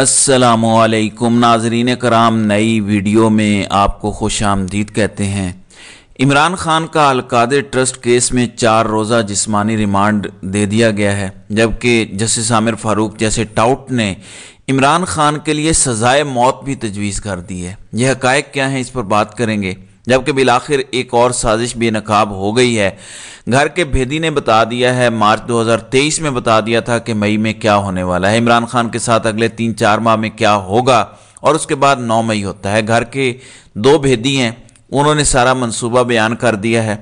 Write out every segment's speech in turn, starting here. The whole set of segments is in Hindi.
असलकुम नाजरीन कराम नई वीडियो में आपको खुश आमदीद कहते हैं इमरान खान का अलकादे ट्रस्ट केस में चार रोज़ा जिस्मानी रिमांड दे दिया गया है जबकि जस्टिस आमिर फारूक जैसे टाउट ने इमरान खान के लिए सज़ाए मौत भी तजवीज़ कर दी है यह हक क्या है इस पर बात करेंगे जबकि बिल आखिर एक और साजिश बेनकाब हो गई है घर के भेदी ने बता दिया है मार्च 2023 में बता दिया था कि मई में क्या होने वाला है इमरान खान के साथ अगले तीन चार माह में क्या होगा और उसके बाद नौ मई होता है घर के दो भेदी हैं उन्होंने सारा मंसूबा बयान कर दिया है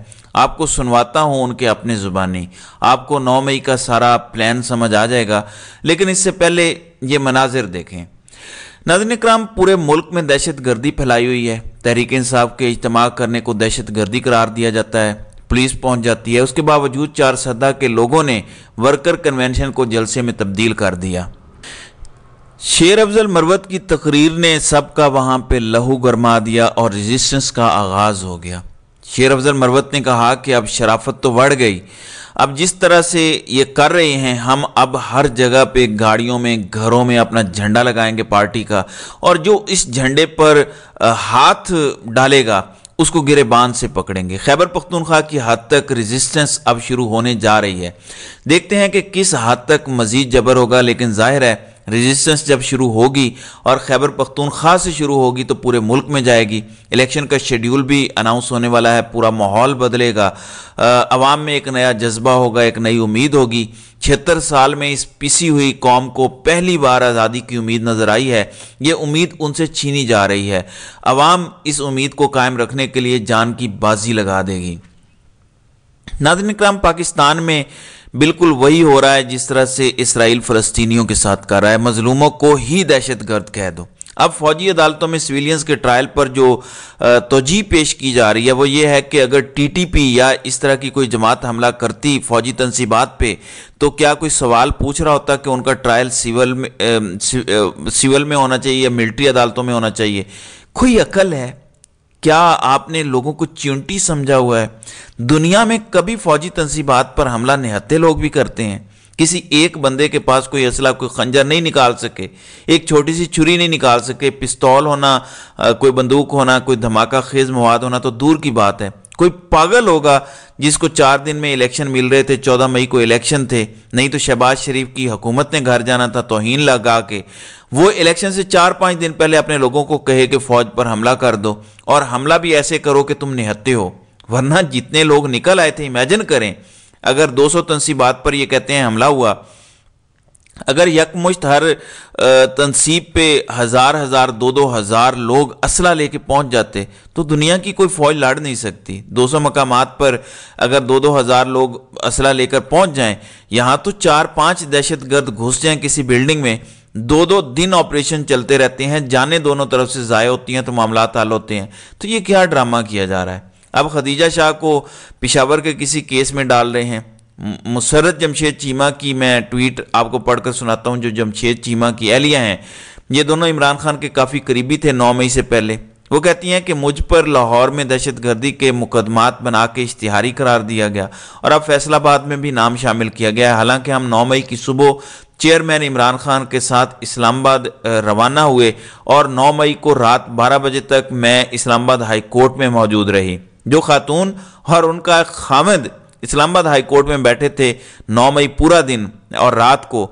आपको सुनवाता हूँ उनके अपने ज़ुबानी आपको नौ मई का सारा प्लान समझ आ जाएगा लेकिन इससे पहले ये मनाजिर देखें नाजन कराम पूरे मुल्क में दहशत गर्दी फैलाई हुई है तहरीक इंसाफ के इज्तम करने को दहशत गर्दी करार दिया जाता है पुलिस पहुंच जाती है उसके बावजूद चार सदा के लोगों ने वर्कर कन्वेंशन को जलसे में तब्दील कर दिया शेर अफजल मरवत की तकरीर ने सबका वहां पे लहू गरमा दिया और रेजिस्टेंस का आगाज हो गया शेर अफजल मरवत ने कहा कि अब शराफत तो बढ़ गई अब जिस तरह से ये कर रहे हैं हम अब हर जगह पे गाड़ियों में घरों में अपना झंडा लगाएंगे पार्टी का और जो इस झंडे पर हाथ डालेगा उसको बांध से पकड़ेंगे खैबर पख्तूनख्वा की हद तक रेजिस्टेंस अब शुरू होने जा रही है देखते हैं कि किस हद तक मजीद जबर होगा लेकिन जाहिर है रेजिस्टेंस जब शुरू होगी और खैबर पख्तूनख्वा से शुरू होगी तो पूरे मुल्क में जाएगी इलेक्शन का शेड्यूल भी अनाउंस होने वाला है पूरा माहौल बदलेगा आवाम में एक नया जज्बा होगा एक नई उम्मीद होगी छिहत्तर साल में इस पिसी हुई कौम को पहली बार आज़ादी की उम्मीद नज़र आई है ये उम्मीद उनसे छीनी जा रही है अवाम इस उम्मीद को कायम रखने के लिए जान की बाजी लगा देगी नादिन कराम पाकिस्तान में बिल्कुल वही हो रहा है जिस तरह से इसराइल फलस्तीनियों के साथ कर रहा है मजलूमों को ही दहशत गर्द कह दो अब फौजी अदालतों में सिविलियंस के ट्रायल पर जो तोजी पेश की जा रही है वो ये है कि अगर टीटीपी या इस तरह की कोई जमात हमला करती फौजी तनसीबात पे तो क्या कोई सवाल पूछ रहा होता कि उनका ट्रायल सिविल में सिविल में होना चाहिए या मिलिट्री अदालतों में होना चाहिए कोई अकल है क्या आपने लोगों को च्यूंटी समझा हुआ है दुनिया में कभी फौजी तनसीबात पर हमला निहत्ते लोग भी करते हैं किसी एक बंदे के पास कोई असला कोई खंजर नहीं निकाल सके एक छोटी सी छुरी नहीं निकाल सके पिस्तौल होना कोई बंदूक होना कोई धमाका खेज मवाद होना तो दूर की बात है कोई पागल होगा जिसको चार दिन में इलेक्शन मिल रहे थे चौदह मई को इलेक्शन थे नहीं तो शहबाज शरीफ की हुकूमत ने घर जाना था तोहन लगा के वो इलेक्शन से चार पाँच दिन पहले अपने लोगों को कहे कि फौज पर हमला कर दो और हमला भी ऐसे करो कि तुम निहत्ते हो वरना जितने लोग निकल आए थे इमेजिन करें अगर दो सौ तनसीबात पर यह कहते हैं हमला हुआ अगर यकमुश्त हर तनसीब पे हज़ार हज़ार दो दो हज़ार लोग असला लेके पहुंच जाते तो दुनिया की कोई फ़ौज लड़ नहीं सकती 200 सौ मकाम पर अगर दो दो हज़ार लोग असला लेकर पहुंच जाएं यहाँ तो चार पांच गर्द घुस जाएं किसी बिल्डिंग में दो दो दिन ऑपरेशन चलते रहते हैं जाने दोनों तरफ से ज़ाय होती हैं तो मामला हल होते हैं तो ये क्या ड्रामा किया जा रहा है अब खदीजा शाह को पिशावर के किसी केस में डाल रहे हैं मुसरत जमशेद चीमा की मैं ट्वीट आपको पढ़कर सुनाता हूँ जो जमशेद चीमा की एहलियाँ हैं ये दोनों इमरान खान के काफ़ी करीबी थे नौ मई से पहले वो कहती हैं कि मुझ पर लाहौर में दहशत गर्दी के मुकदमात बना के इश्तिहारी करार दिया गया और अब फैसलाबाद में भी नाम शामिल किया गया है हालांकि हम नौ मई की सुबह चेयरमैन इमरान खान के साथ इस्लामाबाद रवाना हुए और 9 मई को रात 12 बजे तक मैं इस्लामाबाद हाई कोर्ट में मौजूद रही जो खातून और उनका खामद इस्लामाबाद हाईकोर्ट में बैठे थे 9 मई पूरा दिन और रात को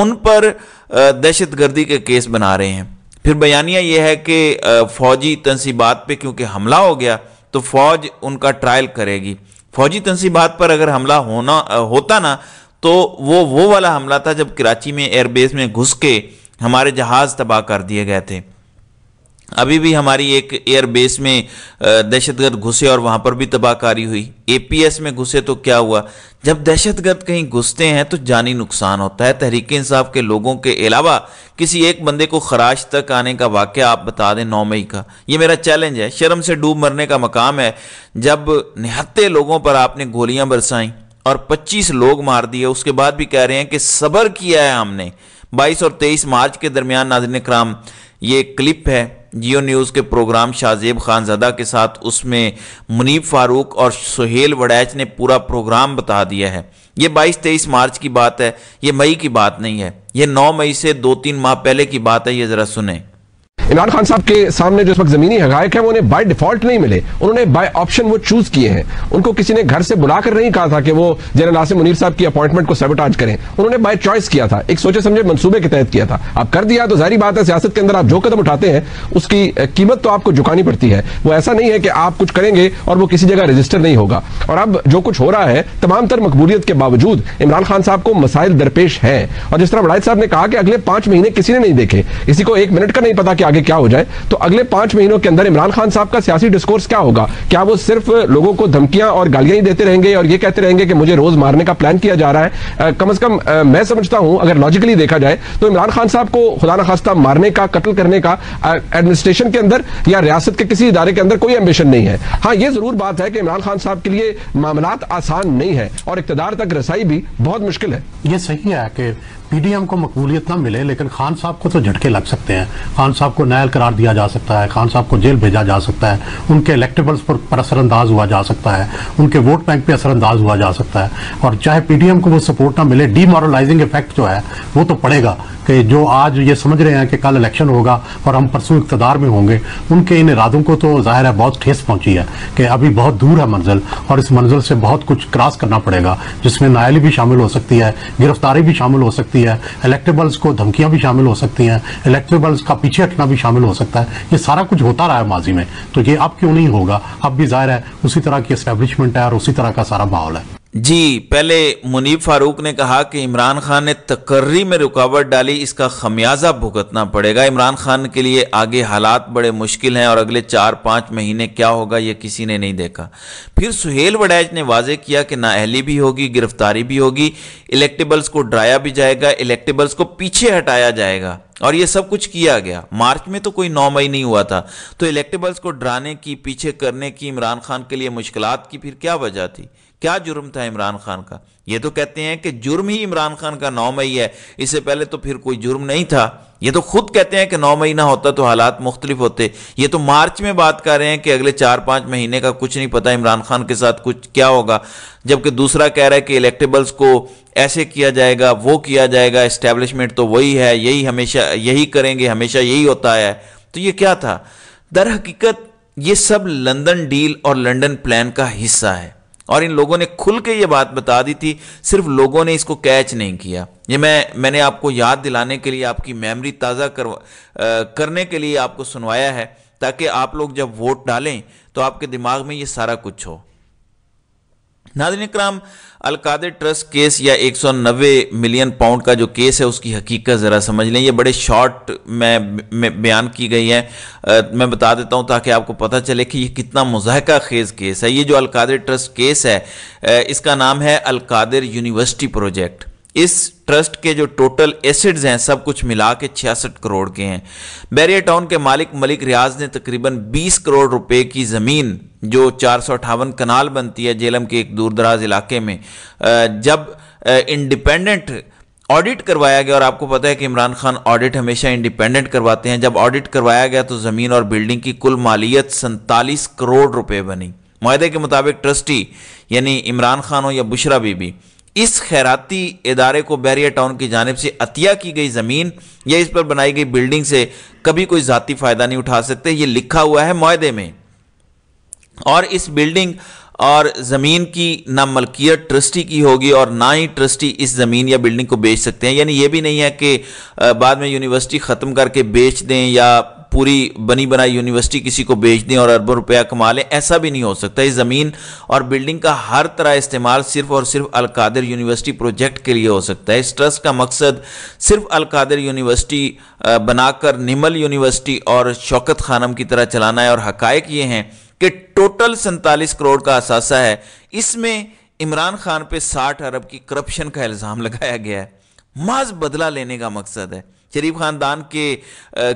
उन पर दहशत गर्दी के केस बना रहे हैं फिर बयानिया यह है कि फौजी तनसीबात पे क्योंकि हमला हो गया तो फौज उनका ट्रायल करेगी फौजी तनसीबात पर अगर हमला होना होता ना तो वो वो वाला हमला था जब कराची में एयरबेस में घुस के हमारे जहाज़ तबाह कर दिए गए थे अभी भी हमारी एक एयरबेस में दहशतगर्द घुसे और वहां पर भी तबाहकारी हुई एपीएस में घुसे तो क्या हुआ जब दहशतगर्द कहीं घुसते हैं तो जानी नुकसान होता है तहरीक इंसाफ के लोगों के अलावा किसी एक बंदे को खराश तक आने का वाक्य आप बता दें नौ मई का ये मेरा चैलेंज है शर्म से डूब मरने का मकाम है जब निहत्ते लोगों पर आपने गोलियां बरसाई और पच्चीस लोग मार दिए उसके बाद भी कह रहे हैं कि सबर किया है हमने बाईस और तेईस मार्च के दरमियान नाजन कराम ये क्लिप है जियो न्यूज़ के प्रोग्राम शाहजेब खानजदा के साथ उसमें मुनीब फारूक और सुहेल वड़ैच ने पूरा प्रोग्राम बता दिया है ये 22 तेईस मार्च की बात है ये मई की बात नहीं है ये 9 मई से दो तीन माह पहले की बात है ये ज़रा सुने इमरान खान साहब के सामने जो इस वक्त जमीनी हकायक है वो उन्हें बाय डिफॉल्ट नहीं मिले उन्होंने बाय ऑप्शन वो चूज किए हैं उनको किसी ने घर से बुलाकर नहीं कहा था कि वो जनरल आसिम मुनीर साहब की अपॉइंटमेंट को सेबोटाज करें उन्होंने बाय चॉइस किया था एक सोचे समझे मंसूबे के तहत किया था आप कर दिया तो जारी बात है सियासत के अंदर आप जो कदम उठाते हैं उसकी कीमत तो आपको झुकानी पड़ती है वो ऐसा नहीं है कि आप कुछ करेंगे और वो किसी जगह रजिस्टर नहीं होगा और अब जो कुछ हो रहा है तमाम तर मकबूलियत के बावजूद इमरान खान साहब को मसाइल दरपेश है और जिस तरह वड़ाइद साहब ने कहा कि अगले पांच महीने किसी ने नहीं देखे किसी को एक मिनट का नहीं पता कि आगे क्या हो जाए तो अगले पांच महीनों के अंदर इमरान खान साहब का सियासी डिस्कोर्स क्या होगा क्या वो सिर्फ लोगों को धमकियां और गालियां ही देते रहेंगे और ये कहते रहेंगे कि मुझे रोज मारने का प्लान किया जा रहा है कम अज कम मैं समझता हूं अगर लॉजिकली देखा जाए तो इमरान खान साहब को खुदा खास्ता मारने का कत्ल करने का एडमिनिस्ट्रेशन के अंदर या रियासत के किसी इदारे के अंदर कोई एम्बिशन नहीं है हाँ ये जरूर बात है कि इमरान खान साहब के लिए मामला आसान नहीं है और इकतदार तक रसाई भी बहुत मुश्किल है ये सही है कि पीडीएम को मकबूलियत ना मिले लेकिन खान साहब को तो झटके लग सकते हैं खान साहब को नायल करार दिया जा सकता है खान साहब को जेल भेजा जा सकता है उनके इलेक्टेबल्स पर, पर असरअंदाज हुआ जा सकता है उनके वोट बैंक पे असरअंदाज हुआ जा सकता है और चाहे पीडीएम को वो सपोर्ट ना मिले डीमोरलाइजिंग इफेक्ट जो है वो तो पड़ेगा कि जो आज ये समझ रहे हैं कि कल इलेक्शन होगा और हम परसों इकतदार में होंगे उनके इन इरादों को तो जाहिर है बहुत ठेस पहुंची है कि अभी बहुत दूर है मंजिल और इस मंजिल से बहुत कुछ क्रॉस करना पड़ेगा जिसमें नायली भी शामिल हो सकती है गिरफ्तारी भी शामिल हो सकती है सकती है इलेक्टेबल्स को धमकियां भी शामिल हो सकती हैं इलेक्टेबल्स का पीछे हटना भी शामिल हो सकता है ये सारा कुछ होता रहा है माजी में तो ये अब क्यों नहीं होगा अब भी जाहिर है उसी तरह की एस्टेब्लिशमेंट है और उसी तरह का सारा माहौल है जी पहले मुनीब फारूक ने कहा कि इमरान खान ने तकर्री में रुकावट डाली इसका खमियाजा भुगतना पड़ेगा इमरान खान के लिए आगे हालात बड़े मुश्किल हैं और अगले चार पाँच महीने क्या होगा ये किसी ने नहीं देखा फिर सुहेल वडैज ने वाजे किया कि नाअहली भी होगी गिरफ्तारी भी होगी इलेक्टेबल्स को डराया भी जाएगा इलेक्टेबल्स को पीछे हटाया जाएगा और ये सब कुछ किया गया मार्च में तो कोई नौ मई नहीं हुआ था तो इलेक्टेबल्स को डराने की पीछे करने की इमरान खान के लिए मुश्किल की फिर क्या वजह थी क्या जुर्म था इमरान खान का ये तो कहते हैं कि जुर्म ही इमरान खान का नौ मई है इससे पहले तो फिर कोई जुर्म नहीं था ये तो खुद कहते हैं कि नौ मई ना होता तो हालात मुख्तलिफ होते ये तो मार्च में बात कर रहे हैं कि अगले चार पांच महीने का कुछ नहीं पता इमरान खान के साथ कुछ क्या होगा जबकि दूसरा कह रहा है कि इलेक्टेबल्स को ऐसे किया जाएगा वो किया जाएगा इस्टेब्लिशमेंट तो वही है यही हमेशा यही करेंगे हमेशा यही होता है तो ये क्या था दर हकीकत ये सब लंदन डील और लंदन प्लान का हिस्सा है और इन लोगों ने खुल के ये बात बता दी थी सिर्फ लोगों ने इसको कैच नहीं किया ये मैं मैंने आपको याद दिलाने के लिए आपकी मेमोरी ताज़ा कर करने के लिए आपको सुनवाया है ताकि आप लोग जब वोट डालें तो आपके दिमाग में ये सारा कुछ हो नाजन कराम अलकाद ट्रस्ट केस या 190 मिलियन पाउंड का जो केस है उसकी हकीकत ज़रा समझ लें ये बड़े शॉर्ट में, में बयान की गई है आ, मैं बता देता हूँ ताकि आपको पता चले कि यह कितना मुजाहका खेज केस है ये जो अलकादर ट्रस्ट केस है आ, इसका नाम है अलकादर यूनिवर्सिटी प्रोजेक्ट इस ट्रस्ट के जो टोटल एसिड्स हैं सब कुछ मिला के छियासठ करोड़ के हैं बैरिया टाउन के मालिक मलिक रियाज ने तकरीबन 20 करोड़ रुपए की ज़मीन जो चार कनाल बनती है जेलम के एक दूरदराज इलाके में जब इंडिपेंडेंट ऑडिट करवाया गया और आपको पता है कि इमरान खान ऑडिट हमेशा इंडिपेंडेंट करवाते हैं जब ऑडिट करवाया गया तो ज़मीन और बिल्डिंग की कुल मालियत सैंतालीस करोड़ रुपए बनी माहे के मुताबिक ट्रस्टी यानी इमरान खान हो या बुशरा बीबी इस खैराती इदारे को बैरिया टाउन की जानब से अतिया की गई ज़मीन या इस पर बनाई गई बिल्डिंग से कभी कोई ज़ाती फ़ायदा नहीं उठा सकते ये लिखा हुआ है मुहदे में और इस बिल्डिंग और ज़मीन की ना मलकियत ट्रस्टी की होगी और ना ही ट्रस्टी इस ज़मीन या बिल्डिंग को बेच सकते हैं यानी यह भी नहीं है कि बाद में यूनिवर्सिटी ख़त्म करके बेच दें या पूरी बनी बनाई यूनिवर्सिटी किसी को बेच दें और अरबों रुपया कमा लें ऐसा भी नहीं हो सकता इस ज़मीन और बिल्डिंग का हर तरह इस्तेमाल सिर्फ और सिर्फ अलकादर यूनिवर्सिटी प्रोजेक्ट के लिए हो सकता है इस ट्रस्ट का मकसद सिर्फ अलकादर यूनिवर्सिटी बनाकर निमल यूनिवर्सिटी और शौकत खानम की तरह चलाना है और हकैक ये हैं कि टोटल सैंतालीस करोड़ का असासा है इसमें इमरान खान पर साठ अरब की करप्शन का इल्ज़ाम लगाया गया है माज बदला लेने का मकसद है शरीफ खानदान के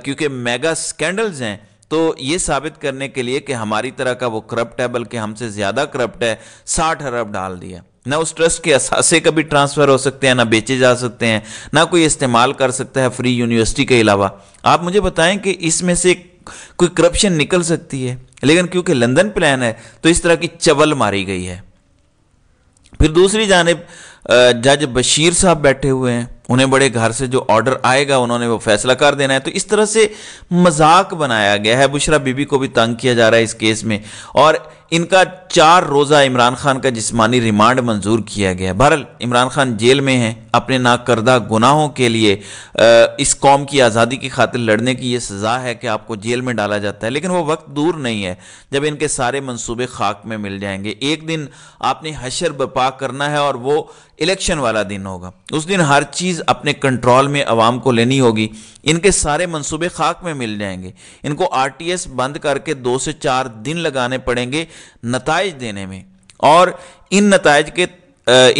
क्योंकि मेगा स्कैंडल्स हैं तो ये साबित करने के लिए कि हमारी तरह का वो करप्ट है बल्कि हमसे ज़्यादा करप्ट है साठ अरब डाल दिया ना उस ट्रस्ट के असासे कभी ट्रांसफ़र हो सकते हैं ना बेचे जा सकते हैं ना कोई इस्तेमाल कर सकता है फ्री यूनिवर्सिटी के अलावा आप मुझे बताएं कि इसमें से कोई करप्शन निकल सकती है लेकिन क्योंकि लंदन प्लान है तो इस तरह की चवल मारी गई है फिर दूसरी जानब जज बशीर साहब बैठे हुए हैं उन्हें बड़े घर से जो ऑर्डर आएगा उन्होंने वो फैसला कर देना है तो इस तरह से मजाक बनाया गया है बुशरा बीबी को भी तंग किया जा रहा है इस केस में और इनका चार रोज़ा इमरान खान का जिस्मानी रिमांड मंजूर किया गया है बहरल इमरान खान जेल में हैं अपने नाकर्दा गुनाहों के लिए इस कौम की आज़ादी की खातिर लड़ने की ये सज़ा है कि आपको जेल में डाला जाता है लेकिन वो वक्त दूर नहीं है जब इनके सारे मंसूबे खाक में मिल जाएंगे एक दिन आपने हशर बपा करना है और वो इलेक्शन वाला दिन होगा उस दिन हर चीज़ चीज़ अपने कंट्रोल में आवाम को लेनी होगी इनके सारे मंसूबे खाक में मिल जाएंगे इनको आरटीएस बंद करके दो से चार दिन लगाने पड़ेंगे नतज देने में और इन नतज के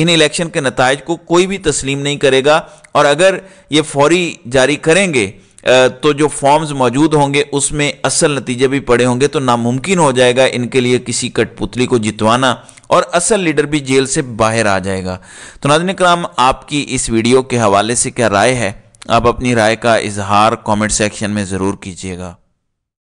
इन इलेक्शन के नतज को कोई भी तस्लीम नहीं करेगा और अगर ये फौरी जारी करेंगे तो जो फॉर्म्स मौजूद होंगे उसमें असल नतीजे भी पड़े होंगे तो नामुमकिन हो जाएगा इनके लिए किसी कठपुतली को जितवाना और असल लीडर भी जेल से बाहर आ जाएगा तो नाजन कराम आपकी इस वीडियो के हवाले से क्या राय है आप अपनी राय का इजहार कमेंट सेक्शन में ज़रूर कीजिएगा